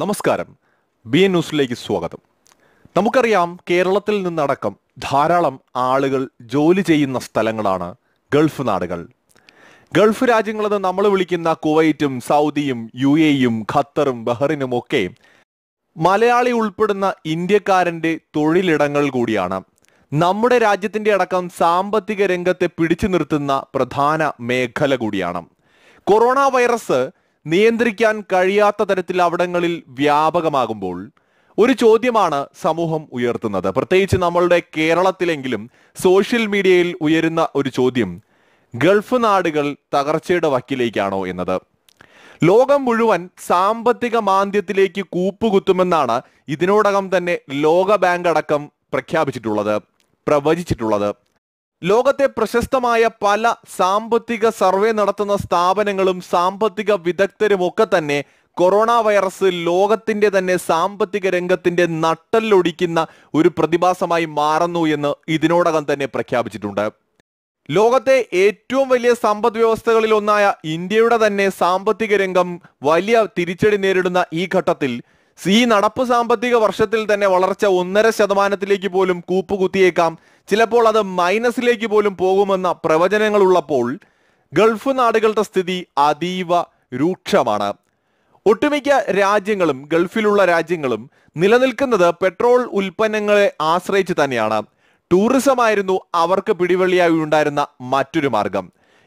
നമസ്കാരം B N ന്യൂസിലേക്ക് സ്വാഗതം നമുക്കറിയാം കേരളത്തിൽ നിന്നടക്കം ധാരാളം ആളുകൾ ജോലി ചെയ്യുന്ന സ്ഥലങ്ങളാണ് ഗൾഫ് നാടുകൾ ഗൾഫ് രാജ്യങ്ങളെന്ന് നമ്മൾ വിളിക്കുന്ന കുവൈറ്റും സൗദിയും യു എയും ഖത്തറും ബഹറിനും ഒക്കെ മലയാളി ഉൾപ്പെടുന്ന ഇന്ത്യക്കാരൻ്റെ തൊഴിലിടങ്ങൾ കൂടിയാണ് നമ്മുടെ രാജ്യത്തിൻ്റെ അടക്കം സാമ്പത്തിക രംഗത്തെ പിടിച്ചു നിർത്തുന്ന പ്രധാന മേഖല കൂടിയാണ് കൊറോണ വൈറസ് നിയന്ത്രിക്കാൻ കഴിയാത്ത തരത്തിൽ അവിടങ്ങളിൽ വ്യാപകമാകുമ്പോൾ ഒരു ചോദ്യമാണ് സമൂഹം ഉയർത്തുന്നത് പ്രത്യേകിച്ച് നമ്മളുടെ കേരളത്തിലെങ്കിലും സോഷ്യൽ മീഡിയയിൽ ഉയരുന്ന ഒരു ചോദ്യം ഗൾഫ് നാടുകൾ തകർച്ചയുടെ വക്കിലേക്കാണോ എന്നത് ലോകം മുഴുവൻ സാമ്പത്തിക മാന്ദ്യത്തിലേക്ക് കൂപ്പുകുത്തുമെന്നാണ് ഇതിനോടകം തന്നെ ലോക ബാങ്ക് അടക്കം പ്രഖ്യാപിച്ചിട്ടുള്ളത് പ്രവചിച്ചിട്ടുള്ളത് ലോകത്തെ പ്രശസ്തമായ പല സാമ്പത്തിക സർവേ നടത്തുന്ന സ്ഥാപനങ്ങളും സാമ്പത്തിക വിദഗ്ധരും ഒക്കെ തന്നെ കൊറോണ വൈറസ് ലോകത്തിന്റെ തന്നെ സാമ്പത്തിക രംഗത്തിന്റെ നട്ടല്ലൊടിക്കുന്ന ഒരു പ്രതിഭാസമായി മാറുന്നു എന്ന് ഇതിനോടകം തന്നെ പ്രഖ്യാപിച്ചിട്ടുണ്ട് ലോകത്തെ ഏറ്റവും വലിയ സമ്പദ് വ്യവസ്ഥകളിൽ ഒന്നായ ഇന്ത്യയുടെ തന്നെ സാമ്പത്തിക രംഗം വലിയ തിരിച്ചടി നേരിടുന്ന ഈ ഘട്ടത്തിൽ ഈ നടപ്പ് സാമ്പത്തിക വർഷത്തിൽ തന്നെ വളർച്ച ഒന്നര ശതമാനത്തിലേക്ക് പോലും കൂപ്പുകുത്തിയേക്കാം ചിലപ്പോൾ അത് മൈനസിലേക്ക് പോലും പോകുമെന്ന ഉള്ളപ്പോൾ ഗൾഫ് നാടുകളുടെ സ്ഥിതി അതീവ രൂക്ഷമാണ് ഒട്ടുമിക്ക രാജ്യങ്ങളും ഗൾഫിലുള്ള രാജ്യങ്ങളും നിലനിൽക്കുന്നത് പെട്രോൾ ഉൽപ്പന്നങ്ങളെ ആശ്രയിച്ച് തന്നെയാണ് ടൂറിസമായിരുന്നു അവർക്ക് പിടിവള്ളിയായി ഉണ്ടായിരുന്ന മറ്റൊരു മാർഗം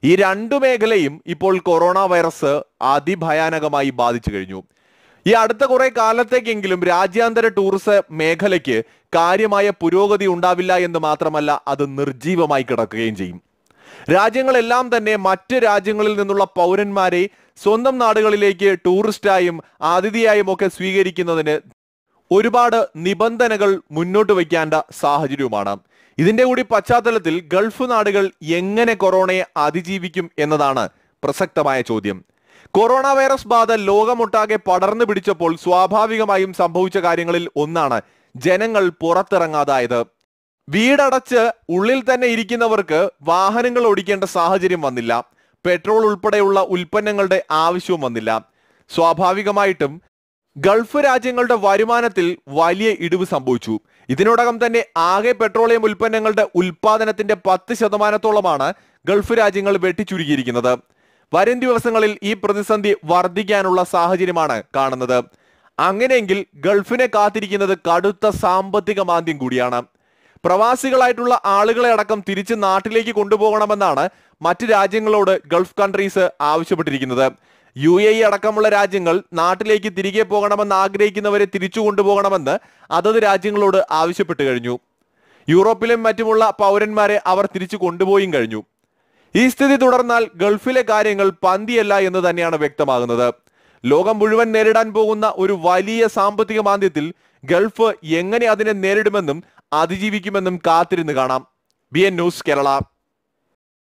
ഈ രണ്ടു മേഖലയും ഇപ്പോൾ കൊറോണ വൈറസ് അതിഭയാനകമായി ബാധിച്ചു കഴിഞ്ഞു ഈ അടുത്ത കുറെ കാലത്തേക്കെങ്കിലും രാജ്യാന്തര ടൂറിസം മേഖലയ്ക്ക് കാര്യമായ പുരോഗതി ഉണ്ടാവില്ല എന്ന് മാത്രമല്ല അത് നിർജീവമായി കിടക്കുകയും ചെയ്യും രാജ്യങ്ങളെല്ലാം തന്നെ മറ്റ് രാജ്യങ്ങളിൽ നിന്നുള്ള പൗരന്മാരെ സ്വന്തം നാടുകളിലേക്ക് ടൂറിസ്റ്റായും അതിഥിയായും ഒക്കെ സ്വീകരിക്കുന്നതിന് ഒരുപാട് നിബന്ധനകൾ മുന്നോട്ട് വയ്ക്കേണ്ട സാഹചര്യവുമാണ് ഇതിന്റെ കൂടി പശ്ചാത്തലത്തിൽ ഗൾഫ് നാടുകൾ എങ്ങനെ കൊറോണയെ അതിജീവിക്കും എന്നതാണ് പ്രസക്തമായ ചോദ്യം കൊറോണ വൈറസ് ബാധ ലോകമൊട്ടാകെ പടർന്നു പിടിച്ചപ്പോൾ സ്വാഭാവികമായും സംഭവിച്ച കാര്യങ്ങളിൽ ഒന്നാണ് ജനങ്ങൾ പുറത്തിറങ്ങാതായത് വീടടച്ച് ഉള്ളിൽ തന്നെ ഇരിക്കുന്നവർക്ക് വാഹനങ്ങൾ ഓടിക്കേണ്ട സാഹചര്യം വന്നില്ല പെട്രോൾ ഉൾപ്പെടെയുള്ള ഉൽപ്പന്നങ്ങളുടെ ആവശ്യവും വന്നില്ല സ്വാഭാവികമായിട്ടും ഗൾഫ് രാജ്യങ്ങളുടെ വരുമാനത്തിൽ വലിയ ഇടിവ് സംഭവിച്ചു ഇതിനോടകം തന്നെ ആകെ പെട്രോളിയം ഉൽപ്പന്നങ്ങളുടെ ഉൽപാദനത്തിന്റെ പത്ത് ശതമാനത്തോളമാണ് ഗൾഫ് രാജ്യങ്ങൾ വെട്ടിച്ചുരുക്കിയിരിക്കുന്നത് വരും ദിവസങ്ങളിൽ ഈ പ്രതിസന്ധി വർദ്ധിക്കാനുള്ള സാഹചര്യമാണ് കാണുന്നത് അങ്ങനെയെങ്കിൽ ഗൾഫിനെ കാത്തിരിക്കുന്നത് കടുത്ത സാമ്പത്തിക മാന്ദ്യം കൂടിയാണ് പ്രവാസികളായിട്ടുള്ള ആളുകളെ അടക്കം തിരിച്ച് നാട്ടിലേക്ക് കൊണ്ടുപോകണമെന്നാണ് മറ്റ് രാജ്യങ്ങളോട് ഗൾഫ് കൺട്രീസ് ആവശ്യപ്പെട്ടിരിക്കുന്നത് യു എ അടക്കമുള്ള രാജ്യങ്ങൾ നാട്ടിലേക്ക് തിരികെ പോകണമെന്ന് ആഗ്രഹിക്കുന്നവരെ തിരിച്ചു കൊണ്ടുപോകണമെന്ന് അതത് രാജ്യങ്ങളോട് ആവശ്യപ്പെട്ടു കഴിഞ്ഞു യൂറോപ്പിലും മറ്റുമുള്ള പൗരന്മാരെ അവർ തിരിച്ചു കൊണ്ടുപോയും കഴിഞ്ഞു ഈ സ്ഥിതി തുടർന്നാൽ ഗൾഫിലെ കാര്യങ്ങൾ പന്തിയല്ല എന്ന് തന്നെയാണ് വ്യക്തമാകുന്നത് ലോകം മുഴുവൻ നേരിടാൻ പോകുന്ന ഒരു വലിയ സാമ്പത്തിക മാന്ദ്യത്തിൽ ഗൾഫ് എങ്ങനെ അതിനെ നേരിടുമെന്നും അതിജീവിക്കുമെന്നും കാത്തിരുന്ന് കാണാം ബി എൻ ന്യൂസ് കേരള